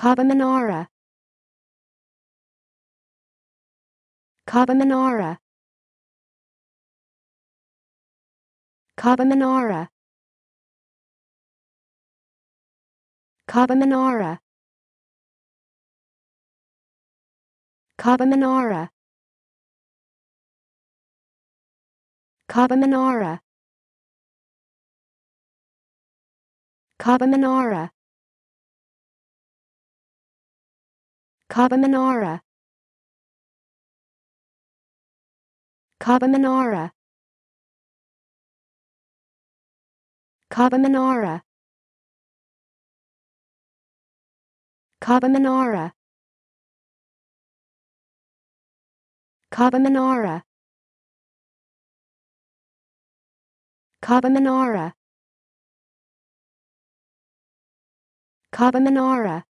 Kabamanara. Kabamanara. Kabamanara. Kabamanara. Kabamanara. Kabamanara. Kaba Kaba Kabamanara. Kabamanara. Kabamanara. Kabamanara. Kabamanara. Kabamanara. Kaba